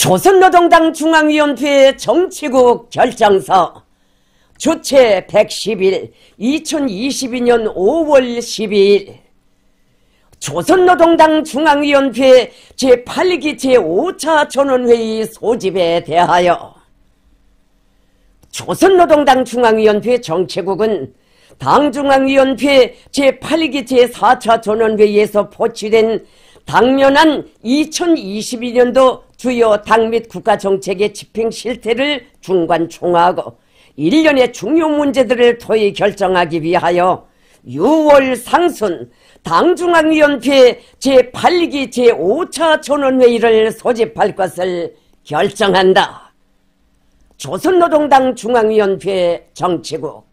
조선노동당 중앙위원회 정치국 결정서 주체1 1 1일 2022년 5월 12일 조선노동당 중앙위원회 제8기 제5차 전원회의 소집에 대하여 조선노동당 중앙위원회 정치국은 당중앙위원회 제8기 제4차 전원회의에서 포치된 당면한 2022년도 주요 당 및 국가 정책의 집행 실태를 중관 총화하고 일련의 중요 문제들을 토의 결정하기 위하여 6월 상순 당중앙위원회 제8기 제5차 전원회의를 소집할 것을 결정한다. 조선노동당 중앙위원회 정치국